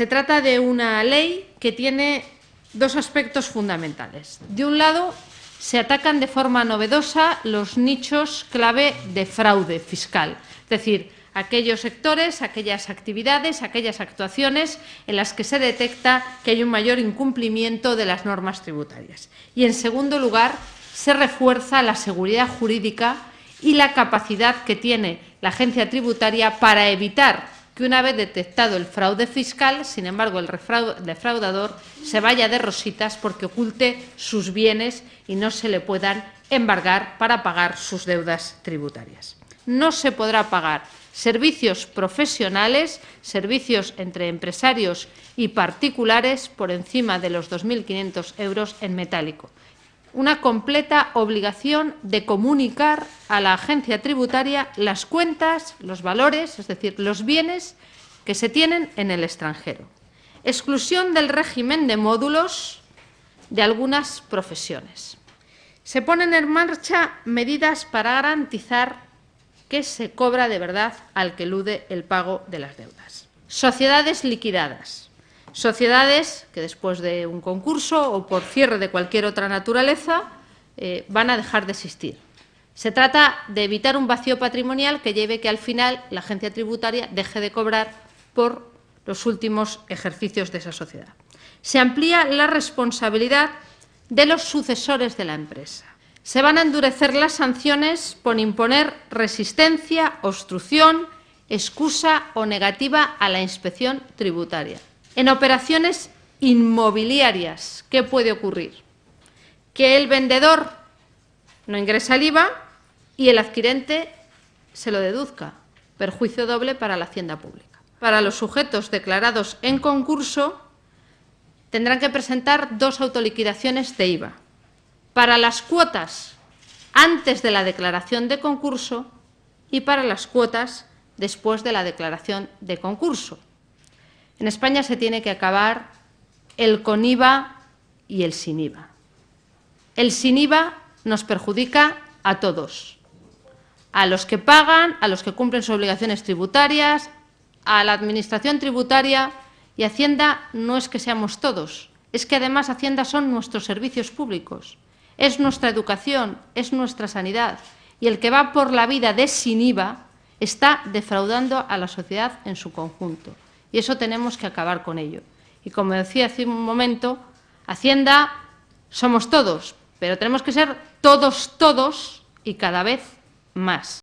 Se trata de una ley que tiene dos aspectos fundamentales. De un lado, se atacan de forma novedosa los nichos clave de fraude fiscal, es decir, aquellos sectores, aquellas actividades, aquellas actuaciones en las que se detecta que hay un mayor incumplimiento de las normas tributarias. Y, en segundo lugar, se refuerza la seguridad jurídica y la capacidad que tiene la agencia tributaria para evitar que una vez detectado el fraude fiscal, sin embargo, el defraudador se vaya de rositas porque oculte sus bienes y no se le puedan embargar para pagar sus deudas tributarias. No se podrá pagar servicios profesionales, servicios entre empresarios y particulares por encima de los 2.500 euros en metálico una completa obligación de comunicar a la agencia tributaria las cuentas, los valores, es decir, los bienes que se tienen en el extranjero. Exclusión del régimen de módulos de algunas profesiones. Se ponen en marcha medidas para garantizar que se cobra de verdad al que elude el pago de las deudas. Sociedades liquidadas. Sociedades que después de un concurso o por cierre de cualquier otra naturaleza eh, van a dejar de existir. Se trata de evitar un vacío patrimonial que lleve que al final la agencia tributaria deje de cobrar por los últimos ejercicios de esa sociedad. Se amplía la responsabilidad de los sucesores de la empresa. Se van a endurecer las sanciones por imponer resistencia, obstrucción, excusa o negativa a la inspección tributaria. En operaciones inmobiliarias, ¿qué puede ocurrir? Que el vendedor no ingresa el IVA y el adquirente se lo deduzca. Perjuicio doble para la hacienda pública. Para los sujetos declarados en concurso, tendrán que presentar dos autoliquidaciones de IVA. Para las cuotas antes de la declaración de concurso y para las cuotas después de la declaración de concurso. En España se tiene que acabar el con IVA y el sin IVA. El sin IVA nos perjudica a todos, a los que pagan, a los que cumplen sus obligaciones tributarias, a la Administración tributaria y Hacienda no es que seamos todos, es que además Hacienda son nuestros servicios públicos, es nuestra educación, es nuestra sanidad y el que va por la vida de sin IVA está defraudando a la sociedad en su conjunto. Y eso tenemos que acabar con ello. Y como decía hace un momento, Hacienda somos todos, pero tenemos que ser todos, todos y cada vez más.